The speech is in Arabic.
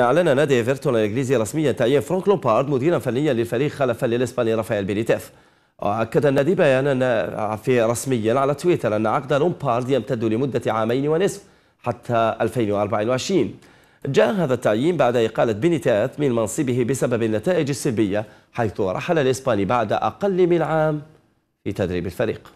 أعلن نادي إيفرتون الإنجليزي رسميا تعيين فرانك لومبارد مديرا فنيا للفريق خلفا للإسباني رافائيل بينيتيف وأكد النادي بيانا في رسميا على تويتر أن عقد لومبارد يمتد لمدة عامين ونصف حتى 2024 جاء هذا التعيين بعد إقالة بينيتيف من منصبه بسبب النتائج السلبية حيث رحل الإسباني بعد أقل من عام في تدريب الفريق